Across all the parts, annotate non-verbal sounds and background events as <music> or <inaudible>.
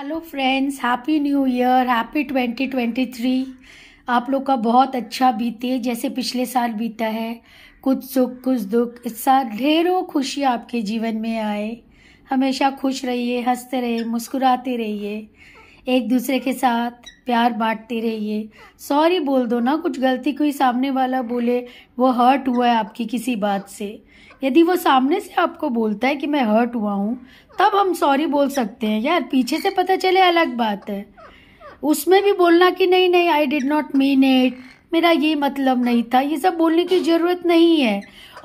hello friends happy new year happy 2023 आप लोग का बहुत अच्छा बीते जैसे पिछले साल बीता है कुछ सुख कुछ दुख इस साल ढेरों खुशी आपके जीवन में आए हमेशा खुश रहिए हंसते रहिए मुस्कुराते रहिए एक दूसरे के साथ प्यार बांटते रहिए सॉरी बोल दो ना कुछ गलती कोई सामने वाला बोले वो हर्ट हुआ है आपकी किसी बात से यदि वो सामने से आपको बोलता है कि मैं हर्ट हुआ हूँ तब हम सॉरी बोल सकते हैं यार पीछे से पता चले अलग बात है उसमें भी बोलना कि नहीं नहीं I did not mean it मेरा ये मतलब नहीं था ये सब बोलने की ज़रूरत नहीं है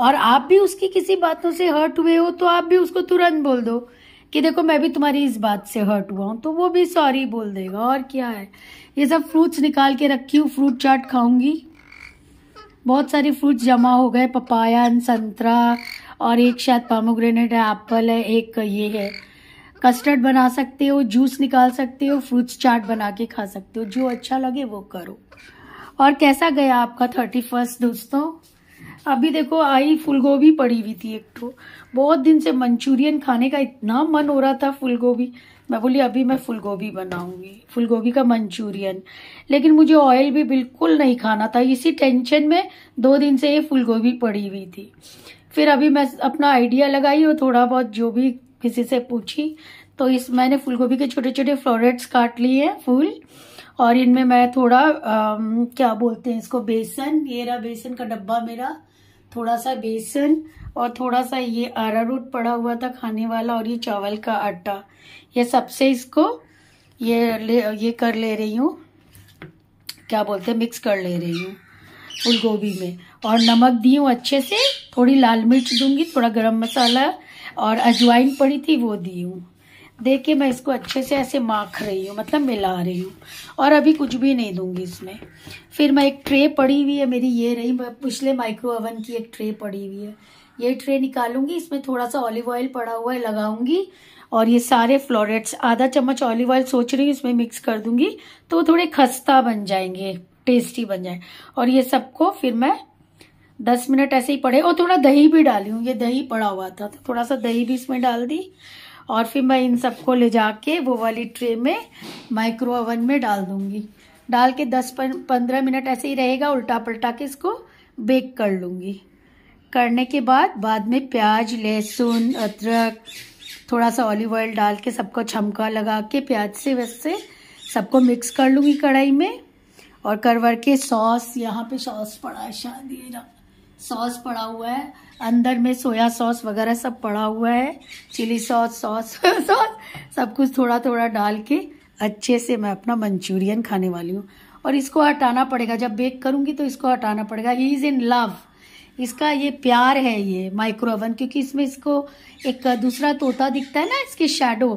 और आप भी उसकी किसी बातों से हर्ट हुए हो तो आप भी उसको तुरंत बोल दो कि देखो मैं भी तुम्हारी इस बात से हर्ट हुआ हूँ तो वो भी सॉरी बोल देगा और क्या है ये सब फ्रूट्स निकाल के रखी हूँ फ्रूट चाट खाऊंगी बहुत सारे फ्रूट्स जमा हो गए पपाया संतरा और एक शायद पामोग्रेनेट है एप्पल है एक ये है कस्टर्ड बना सकते हो जूस निकाल सकते हो फ्रूट्स चाट बना के खा सकते हो जो अच्छा लगे वो करो और कैसा गया आपका थर्टी फर्स्ट दोस्तों अभी देखो आई फूलगोभी पड़ी हुई थी एक तो बहुत दिन से मंचूरियन खाने का इतना मन हो रहा था फूलगोभी मैं बोली अभी मैं फूलगोभी बनाऊंगी फूलगोभी का मंचूरियन लेकिन मुझे ऑयल भी बिल्कुल नहीं खाना था इसी टेंशन में दो दिन से ये फूलगोभी पड़ी हुई थी फिर अभी मैं अपना आइडिया लगाई और थोड़ा बहुत जो भी किसी से पूछी तो इस मैंने फूलगोभी के छोटे छोटे फ्लोरेट्स काट लिए हैं फूल और इनमें मैं थोड़ा आ, क्या बोलते हैं इसको बेसन ये रहा बेसन का डब्बा मेरा थोड़ा सा बेसन और थोड़ा सा ये आरा रूट पड़ा हुआ था खाने वाला और ये चावल का आटा ये सबसे इसको ये ले ये कर ले रही हूँ क्या बोलते हैं मिक्स कर ले रही हूँ फूल गोभी में और नमक दी हूँ अच्छे से थोड़ी लाल मिर्च दूंगी थोड़ा गरम मसाला और अजवाइन पड़ी थी वो दी हूँ देखिए मैं इसको अच्छे से ऐसे माख रही हूँ मतलब मिला रही हूँ और अभी कुछ भी नहीं दूंगी इसमें फिर मैं एक ट्रे पड़ी हुई है मेरी ये रही पिछले माइक्रो ओवन की एक ट्रे पड़ी हुई है ये ट्रे निकालूंगी इसमें थोड़ा सा ऑलिव ऑयल पड़ा हुआ है लगाऊंगी और ये सारे फ्लोरेट्स आधा चम्मच ऑलिव ऑयल सोच रही हूँ इसमें मिक्स कर दूंगी तो थोड़े खस्ता बन जाएंगे टेस्टी बन जाए और ये सबको फिर मैं दस मिनट ऐसे ही पड़े और थोड़ा दही भी डाली हूँ ये दही पड़ा हुआ था तो थोड़ा सा दही भी इसमें डाल दी और फिर मैं इन सबको ले जाके वो वाली ट्रे में माइक्रो ओवन में डाल दूँगी डाल के दस पंद्रह मिनट ऐसे ही रहेगा उल्टा पलटा के इसको बेक कर लूँगी करने के बाद बाद में प्याज लहसुन अदरक थोड़ा सा ऑलिव ऑयल डाल के सबको छमका लगा के प्याज से वैसे सबको मिक्स कर लूँगी कढ़ाई में और करवर के सॉस यहाँ पे सॉस पड़ा है शादी सॉस पड़ा हुआ है अंदर में सोया सॉस वगैरह सब पड़ा हुआ है चिली सॉस सॉस <laughs> सॉस सब कुछ थोड़ा थोड़ा डाल के अच्छे से मैं अपना मंचूरियन खाने वाली हूँ और इसको हटाना पड़ेगा जब बेक करूँगी तो इसको हटाना पड़ेगा ही इज़ इन लव इसका ये प्यार है ये माइक्रो ओवन क्योंकि इसमें इसको एक दूसरा तोता दिखता है ना इसके शेडो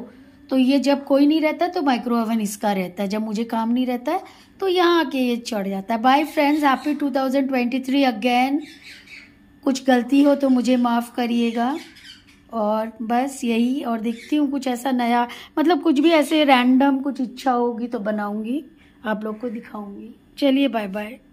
तो ये जब कोई नहीं रहता तो माइक्रो ओवन इसका रहता है जब मुझे काम नहीं रहता है तो यहाँ आके ये चढ़ जाता है बाय फ्रेंड्स हैप्पी 2023 अगेन कुछ गलती हो तो मुझे माफ़ करिएगा और बस यही और देखती हूँ कुछ ऐसा नया मतलब कुछ भी ऐसे रैंडम कुछ इच्छा होगी तो बनाऊँगी आप लोग को दिखाऊँगी चलिए बाय बाय